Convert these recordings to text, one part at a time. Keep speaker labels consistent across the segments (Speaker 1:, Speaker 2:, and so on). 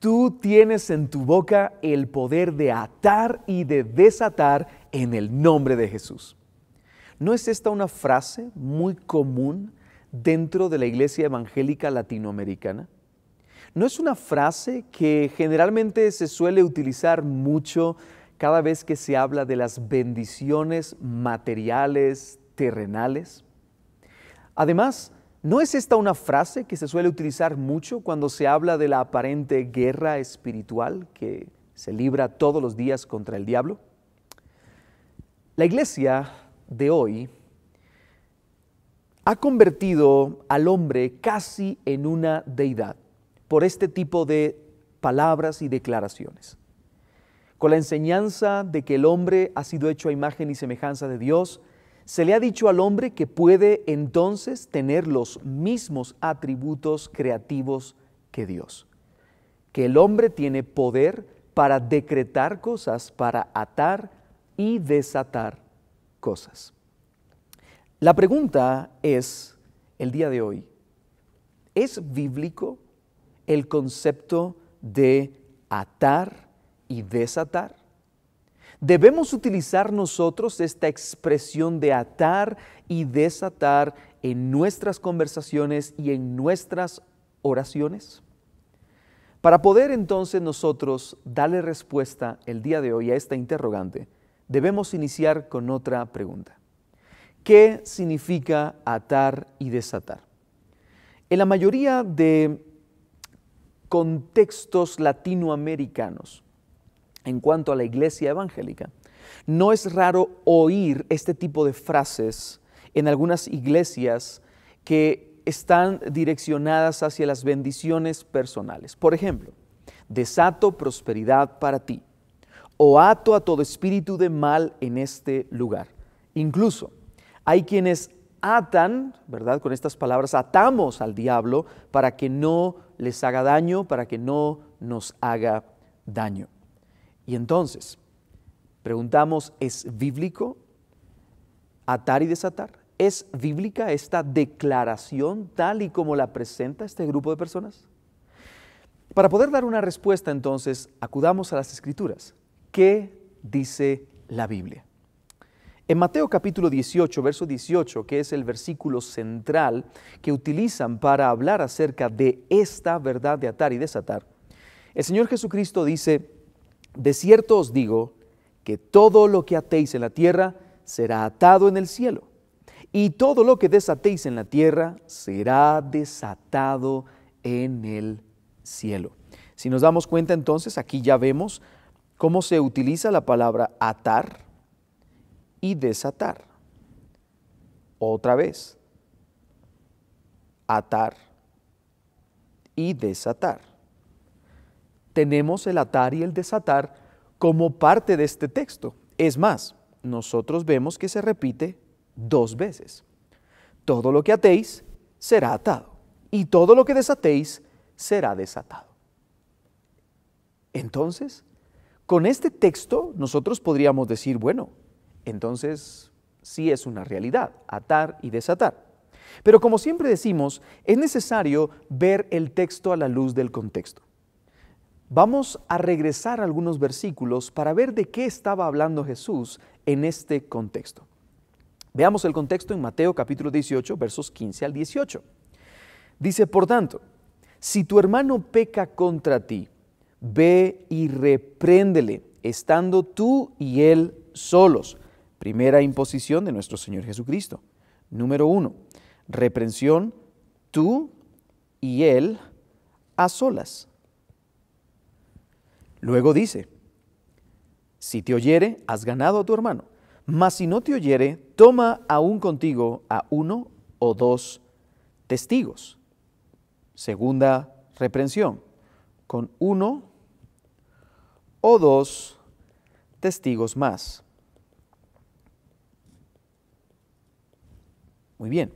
Speaker 1: Tú tienes en tu boca el poder de atar y de desatar en el nombre de Jesús. ¿No es esta una frase muy común dentro de la Iglesia Evangélica Latinoamericana? ¿No es una frase que generalmente se suele utilizar mucho cada vez que se habla de las bendiciones materiales, terrenales? Además, ¿No es esta una frase que se suele utilizar mucho cuando se habla de la aparente guerra espiritual que se libra todos los días contra el diablo? La iglesia de hoy ha convertido al hombre casi en una deidad por este tipo de palabras y declaraciones. Con la enseñanza de que el hombre ha sido hecho a imagen y semejanza de Dios, se le ha dicho al hombre que puede entonces tener los mismos atributos creativos que Dios, que el hombre tiene poder para decretar cosas, para atar y desatar cosas. La pregunta es, el día de hoy, ¿es bíblico el concepto de atar y desatar? ¿Debemos utilizar nosotros esta expresión de atar y desatar en nuestras conversaciones y en nuestras oraciones? Para poder entonces nosotros darle respuesta el día de hoy a esta interrogante, debemos iniciar con otra pregunta. ¿Qué significa atar y desatar? En la mayoría de contextos latinoamericanos, en cuanto a la iglesia evangélica, no es raro oír este tipo de frases en algunas iglesias que están direccionadas hacia las bendiciones personales. Por ejemplo, desato prosperidad para ti o ato a todo espíritu de mal en este lugar. Incluso hay quienes atan, ¿verdad? Con estas palabras, atamos al diablo para que no les haga daño, para que no nos haga daño. Y entonces, preguntamos, ¿es bíblico atar y desatar? ¿Es bíblica esta declaración tal y como la presenta este grupo de personas? Para poder dar una respuesta entonces, acudamos a las escrituras. ¿Qué dice la Biblia? En Mateo capítulo 18, verso 18, que es el versículo central que utilizan para hablar acerca de esta verdad de atar y desatar, el Señor Jesucristo dice, de cierto os digo que todo lo que atéis en la tierra será atado en el cielo, y todo lo que desatéis en la tierra será desatado en el cielo. Si nos damos cuenta entonces, aquí ya vemos cómo se utiliza la palabra atar y desatar. Otra vez, atar y desatar tenemos el atar y el desatar como parte de este texto. Es más, nosotros vemos que se repite dos veces. Todo lo que atéis será atado y todo lo que desatéis será desatado. Entonces, con este texto nosotros podríamos decir, bueno, entonces sí es una realidad, atar y desatar. Pero como siempre decimos, es necesario ver el texto a la luz del contexto. Vamos a regresar a algunos versículos para ver de qué estaba hablando Jesús en este contexto. Veamos el contexto en Mateo capítulo 18, versos 15 al 18. Dice, por tanto, si tu hermano peca contra ti, ve y repréndele, estando tú y él solos. Primera imposición de nuestro Señor Jesucristo. Número uno, reprensión tú y él a solas. Luego dice, si te oyere, has ganado a tu hermano, mas si no te oyere, toma aún contigo a uno o dos testigos. Segunda reprensión, con uno o dos testigos más. Muy bien.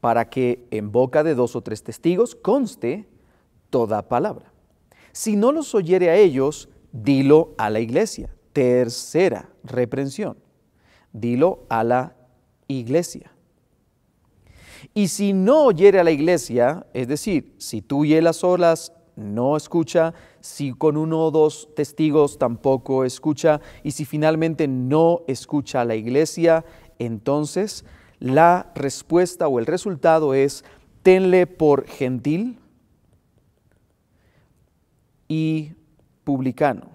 Speaker 1: Para que en boca de dos o tres testigos conste toda palabra. Si no los oyere a ellos, dilo a la iglesia. Tercera reprensión. Dilo a la iglesia. Y si no oyere a la iglesia, es decir, si tú y él a solas no escucha, si con uno o dos testigos tampoco escucha, y si finalmente no escucha a la iglesia, entonces la respuesta o el resultado es, tenle por gentil, y publicano.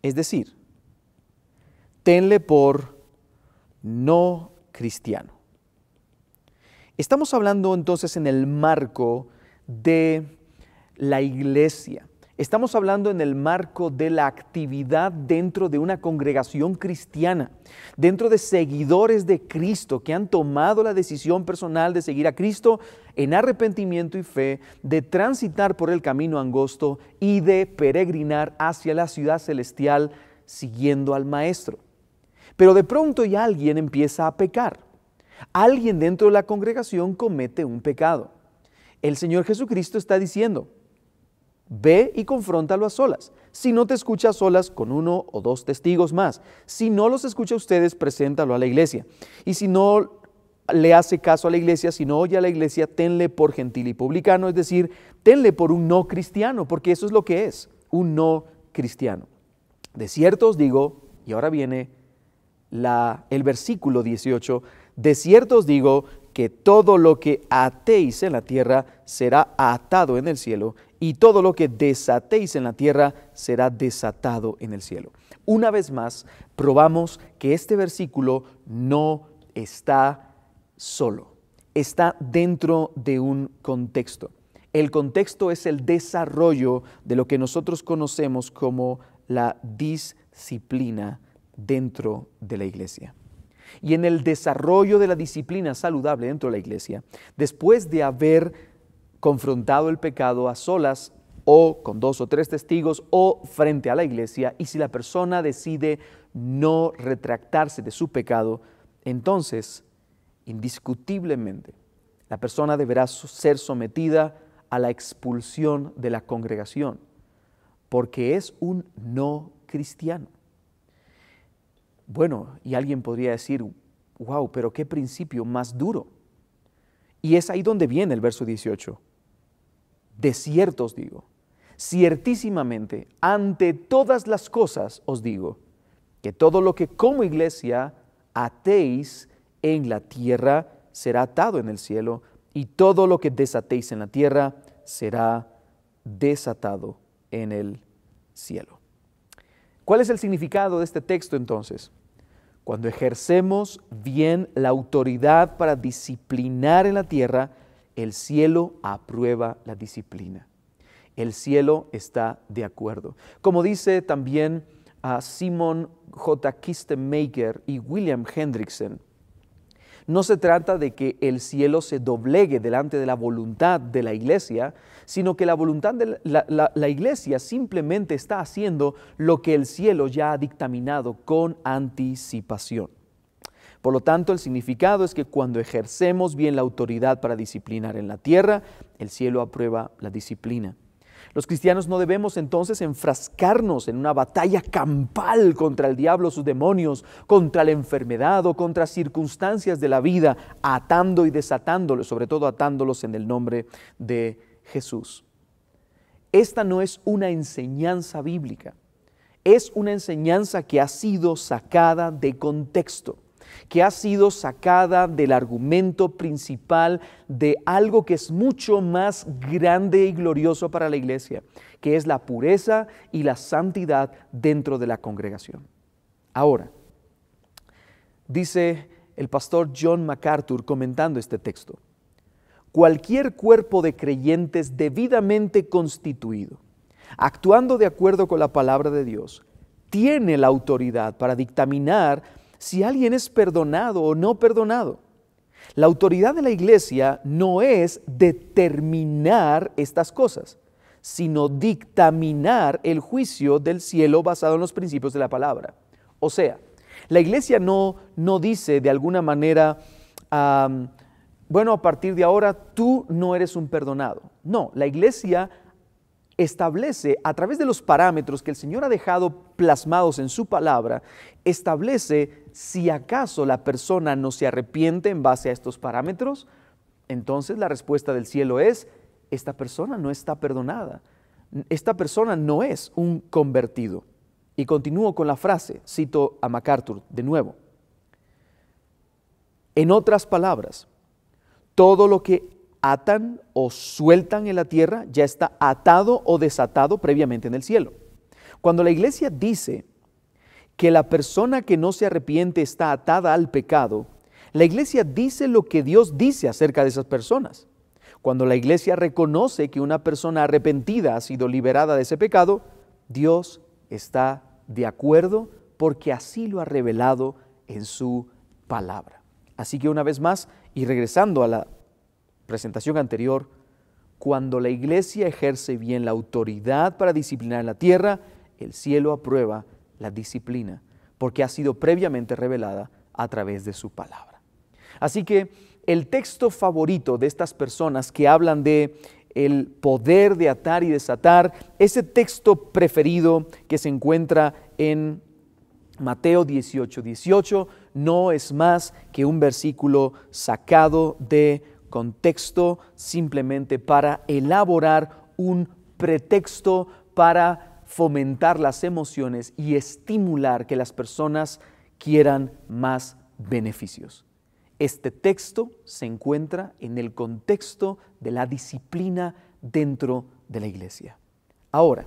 Speaker 1: Es decir, tenle por no cristiano. Estamos hablando entonces en el marco de la iglesia. Estamos hablando en el marco de la actividad dentro de una congregación cristiana, dentro de seguidores de Cristo que han tomado la decisión personal de seguir a Cristo en arrepentimiento y fe, de transitar por el camino angosto y de peregrinar hacia la ciudad celestial siguiendo al Maestro. Pero de pronto ya alguien empieza a pecar. Alguien dentro de la congregación comete un pecado. El Señor Jesucristo está diciendo, Ve y confróntalo a solas. Si no te escucha a solas, con uno o dos testigos más. Si no los escucha a ustedes, preséntalo a la iglesia. Y si no le hace caso a la iglesia, si no oye a la iglesia, tenle por gentil y publicano, es decir, tenle por un no cristiano, porque eso es lo que es, un no cristiano. De cierto os digo, y ahora viene el versículo 18, de cierto os digo que todo lo que atéis en la tierra será atado en el cielo y todo lo que desatéis en la tierra será desatado en el cielo. Una vez más, probamos que este versículo no está solo, está dentro de un contexto. El contexto es el desarrollo de lo que nosotros conocemos como la disciplina dentro de la iglesia. Y en el desarrollo de la disciplina saludable dentro de la iglesia, después de haber confrontado el pecado a solas o con dos o tres testigos o frente a la iglesia y si la persona decide no retractarse de su pecado, entonces indiscutiblemente la persona deberá ser sometida a la expulsión de la congregación porque es un no cristiano. Bueno, y alguien podría decir, wow, pero qué principio más duro. Y es ahí donde viene el verso 18. De os digo, ciertísimamente, ante todas las cosas os digo, que todo lo que como iglesia atéis en la tierra será atado en el cielo, y todo lo que desatéis en la tierra será desatado en el cielo. ¿Cuál es el significado de este texto entonces? Cuando ejercemos bien la autoridad para disciplinar en la tierra, el cielo aprueba la disciplina. El cielo está de acuerdo. Como dice también a ah, Simon J. Kistemaker y William Hendrickson, no se trata de que el cielo se doblegue delante de la voluntad de la iglesia, sino que la voluntad de la, iglesia simplemente está haciendo lo que el cielo ya ha dictaminado con anticipación. Por lo tanto, el significado es que cuando ejercemos bien la autoridad para disciplinar en la tierra, el cielo aprueba la disciplina. Los cristianos no debemos entonces enfrascarnos en una batalla campal contra el diablo, sus demonios, contra la enfermedad o contra circunstancias de la vida, atando y desatándolos, sobre todo atándolos en el nombre de Jesús. Esta no es una enseñanza bíblica, es una enseñanza que ha sido sacada de contexto que ha sido sacada del argumento principal de algo que es mucho más grande y glorioso para la iglesia, que es la pureza y la santidad dentro de la congregación. Ahora, dice el pastor John MacArthur comentando este texto, cualquier cuerpo de creyentes debidamente constituido, actuando de acuerdo con la palabra de Dios, tiene la autoridad para dictaminar si alguien es perdonado o no perdonado. La autoridad de la iglesia no es determinar estas cosas, sino dictaminar el juicio del cielo basado en los principios de la palabra. O sea, la iglesia no, no dice de alguna manera, bueno, a partir de ahora tú no eres un perdonado. No, la iglesia establece, a través de los parámetros que el Señor ha dejado plasmados en su palabra, establece si acaso la persona no se arrepiente en base a estos parámetros, entonces la respuesta del cielo es, esta persona no está perdonada, esta persona no es un convertido. Y continúo con la frase, cito a MacArthur de nuevo. En otras palabras, todo lo que atan o sueltan en la tierra ya está atado o desatado previamente en el cielo. Cuando la iglesia dice que la persona que no se arrepiente está atada al pecado, la iglesia dice lo que Dios dice acerca de esas personas. Cuando la iglesia reconoce que una persona arrepentida ha sido liberada de ese pecado, Dios está de acuerdo porque así lo ha revelado en su palabra. Así que una vez más, y regresando a la presentación anterior, cuando la iglesia ejerce bien la autoridad para disciplinar la tierra, el cielo aprueba la disciplina, porque ha sido previamente revelada a través de su palabra. Así que el texto favorito de estas personas que hablan de el poder de atar y desatar, ese texto preferido que se encuentra en Mateo 18, 18, no es más que un versículo sacado de contexto simplemente para elaborar un pretexto para fomentar las emociones y estimular que las personas quieran más beneficios. Este texto se encuentra en el contexto de la disciplina dentro de la iglesia. Ahora,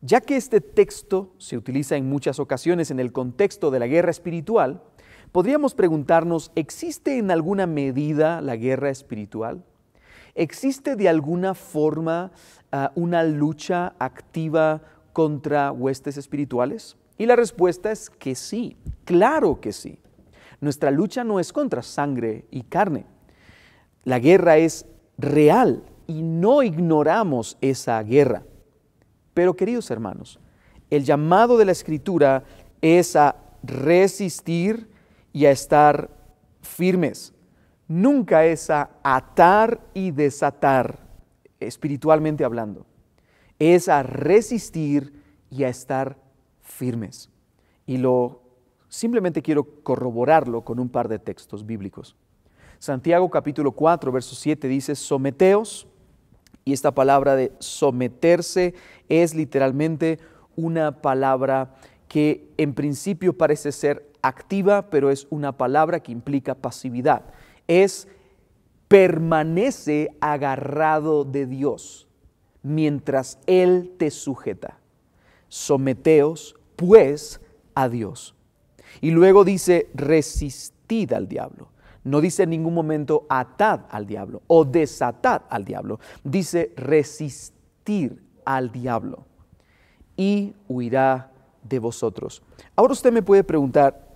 Speaker 1: ya que este texto se utiliza en muchas ocasiones en el contexto de la guerra espiritual, podríamos preguntarnos, ¿existe en alguna medida la guerra espiritual? ¿Existe de alguna forma ah, una lucha activa contra huestes espirituales? Y la respuesta es que sí, claro que sí. Nuestra lucha no es contra sangre y carne. La guerra es real y no ignoramos esa guerra. Pero queridos hermanos, el llamado de la escritura es a resistir y a estar firmes. Nunca es a atar y desatar, espiritualmente hablando. Es a resistir y a estar firmes. Y lo simplemente quiero corroborarlo con un par de textos bíblicos. Santiago capítulo 4, verso 7 dice, someteos, y esta palabra de someterse es literalmente una palabra que en principio parece ser activa, pero es una palabra que implica pasividad. Es permanece agarrado de Dios mientras Él te sujeta. Someteos, pues, a Dios. Y luego dice, resistid al diablo. No dice en ningún momento atad al diablo o desatad al diablo. Dice resistir al diablo y huirá de vosotros. Ahora usted me puede preguntar,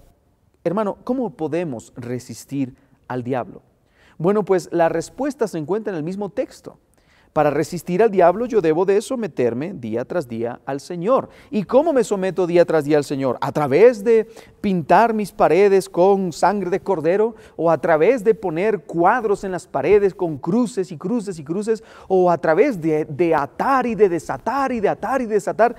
Speaker 1: hermano, ¿cómo podemos resistir al diablo? Bueno, pues la respuesta se encuentra en el mismo texto. Para resistir al diablo yo debo de someterme día tras día al Señor. ¿Y cómo me someto día tras día al Señor? ¿A través de pintar mis paredes con sangre de cordero? ¿O a través de poner cuadros en las paredes con cruces y cruces y cruces? ¿O a través de, de atar y de desatar y de atar y desatar?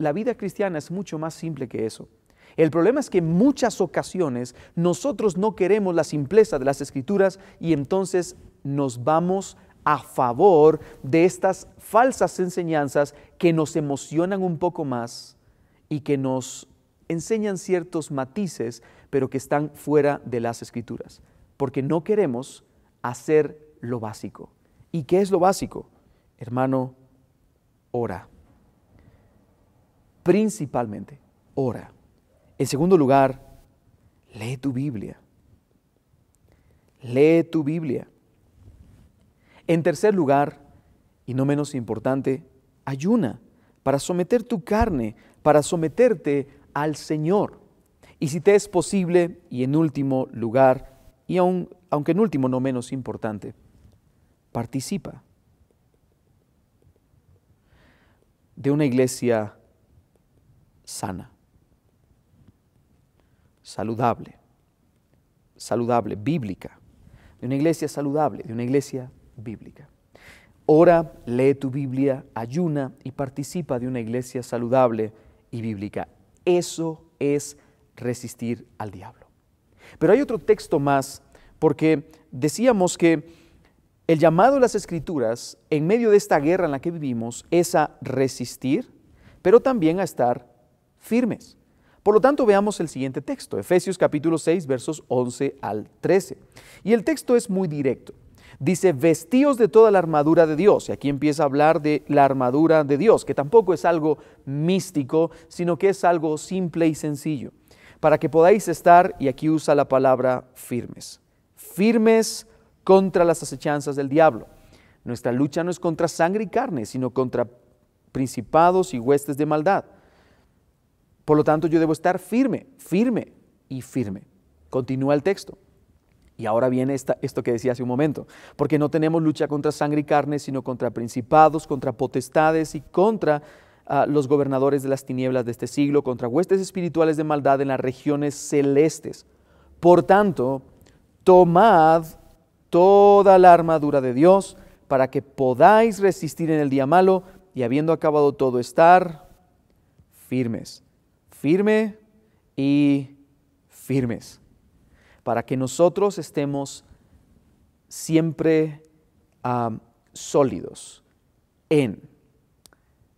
Speaker 1: la vida cristiana es mucho más simple que eso. El problema es que en muchas ocasiones nosotros no queremos la simpleza de las escrituras y entonces nos vamos a favor de estas falsas enseñanzas que nos emocionan un poco más y que nos enseñan ciertos matices, pero que están fuera de las escrituras, porque no queremos hacer lo básico. ¿Y qué es lo básico? Hermano, ora principalmente, ora. En segundo lugar, lee tu Biblia. Lee tu Biblia. En tercer lugar, y no menos importante, ayuna para someter tu carne, para someterte al Señor. Y si te es posible, y en último lugar, y aun, aunque en último no menos importante, participa de una iglesia sana, saludable, saludable, bíblica, de una iglesia saludable, de una iglesia bíblica. Ora, lee tu Biblia, ayuna y participa de una iglesia saludable y bíblica. Eso es resistir al diablo. Pero hay otro texto más, porque decíamos que el llamado de las escrituras en medio de esta guerra en la que vivimos es a resistir, pero también a estar firmes. Por lo tanto, veamos el siguiente texto, Efesios capítulo 6, versos 11 al 13. Y el texto es muy directo. Dice, vestíos de toda la armadura de Dios. Y aquí empieza a hablar de la armadura de Dios, que tampoco es algo místico, sino que es algo simple y sencillo, para que podáis estar, y aquí usa la palabra firmes, firmes contra las acechanzas del diablo. Nuestra lucha no es contra sangre y carne, sino contra principados y huestes de maldad por lo tanto, yo debo estar firme, firme y firme. Continúa el texto. Y ahora viene esto que decía hace un momento, porque no tenemos lucha contra sangre y carne, sino contra principados, contra potestades y contra ah, los gobernadores de las tinieblas de este siglo, contra huestes espirituales de maldad en las regiones celestes. Por tanto, tomad toda la armadura de Dios para que podáis resistir en el día malo y habiendo acabado todo estar firmes firme y firmes, para que nosotros estemos siempre sólidos en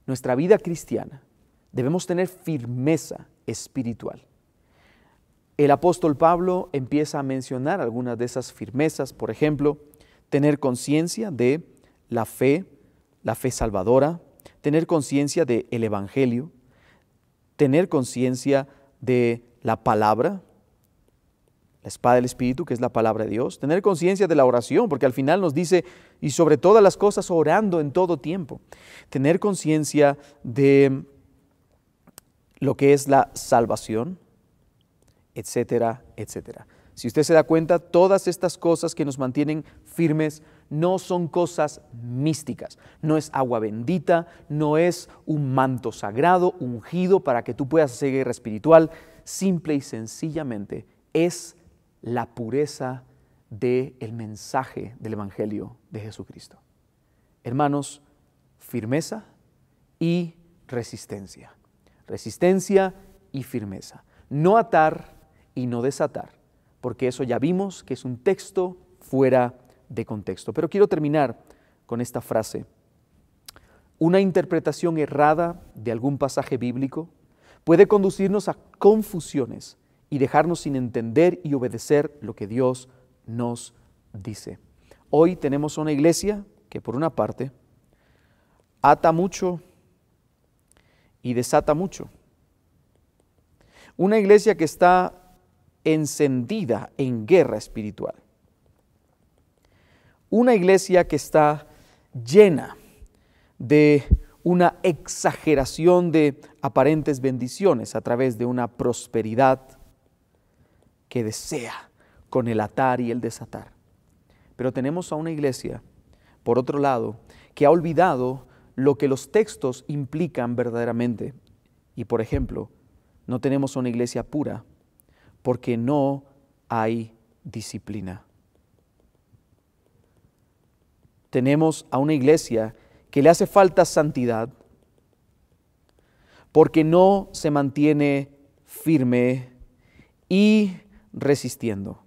Speaker 1: nuestra vida cristiana. Debemos tener firmeza espiritual. El apóstol Pablo empieza a mencionar algunas de esas firmezas, por ejemplo, tener conciencia de la fe, la fe salvadora, tener conciencia del Evangelio, tener conciencia de la palabra, la espada del Espíritu, que es la palabra de Dios, tener conciencia de la oración, porque al final nos dice, y sobre todas las cosas, orando en todo tiempo, tener conciencia de lo que es la salvación, etcétera, etcétera. Si usted se da cuenta, todas estas cosas que nos mantienen firmes no son cosas místicas, no es agua bendita, no es un manto sagrado, ungido para que tú puedas seguir guerra espiritual, simple y sencillamente es la pureza del mensaje del Evangelio de Jesucristo. Hermanos, firmeza y resistencia. Resistencia y firmeza. No atar y no desatar, porque eso ya vimos que es un texto fuera contexto. Pero quiero terminar con esta frase. Una interpretación errada de algún pasaje bíblico puede conducirnos a confusiones y dejarnos sin entender y obedecer lo que Dios nos dice. Hoy tenemos una iglesia que por una parte ata mucho y desata mucho. Una iglesia que está encendida en guerra espiritual una iglesia que está llena de una exageración de aparentes bendiciones a través de una prosperidad que desea con el atar y el desatar. Pero tenemos a una iglesia, por otro lado, que ha olvidado lo que los textos implican verdaderamente. Y por ejemplo, no tenemos una iglesia pura porque no hay disciplina tenemos a una iglesia que le hace falta santidad porque no se mantiene firme y resistiendo.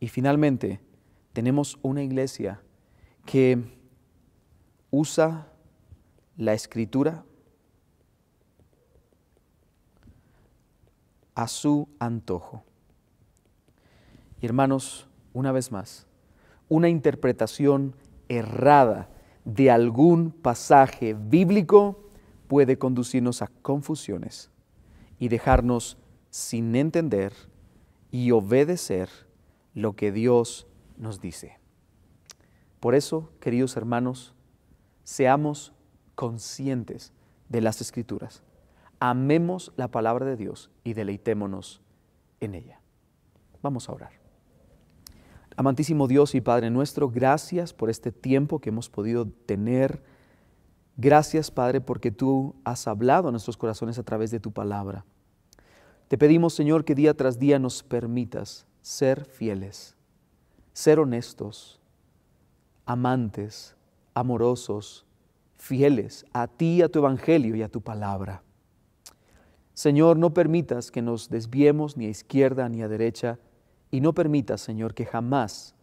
Speaker 1: Y finalmente, tenemos una iglesia que usa la escritura a su antojo. Y hermanos, una vez más, una interpretación errada de algún pasaje bíblico puede conducirnos a confusiones y dejarnos sin entender y obedecer lo que Dios nos dice. Por eso, queridos hermanos, seamos conscientes de las escrituras, amemos la palabra de Dios y deleitémonos en ella. Vamos a orar. Amantísimo Dios y Padre nuestro, gracias por este tiempo que hemos podido tener. Gracias, Padre, porque tú has hablado a nuestros corazones a través de tu palabra. Te pedimos, Señor, que día tras día nos permitas ser fieles, ser honestos, amantes, amorosos, fieles a ti, a tu evangelio y a tu palabra. Señor, no permitas que nos desviemos ni a izquierda ni a derecha, y no permita, Señor, que jamás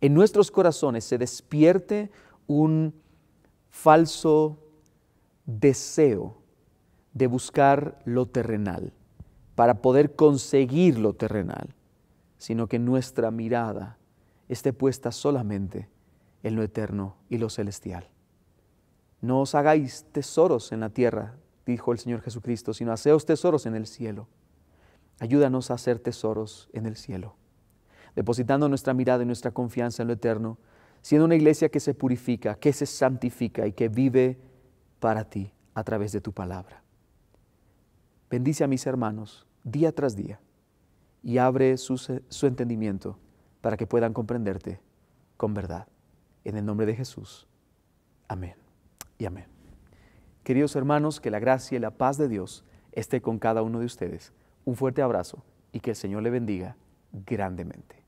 Speaker 1: en nuestros corazones se despierte un falso deseo de buscar lo terrenal, para poder conseguir lo terrenal, sino que nuestra mirada esté puesta solamente en lo eterno y lo celestial. No os hagáis tesoros en la tierra, dijo el Señor Jesucristo, sino haceos tesoros en el cielo. Ayúdanos a hacer tesoros en el cielo depositando nuestra mirada y nuestra confianza en lo eterno, siendo una iglesia que se purifica, que se santifica y que vive para ti a través de tu palabra. Bendice a mis hermanos día tras día y abre su, entendimiento para que puedan comprenderte con verdad. En el nombre de Jesús. Amén y amén. Queridos hermanos, que la gracia y la paz de Dios esté con cada uno de ustedes. Un fuerte abrazo y que el Señor le bendiga grandemente.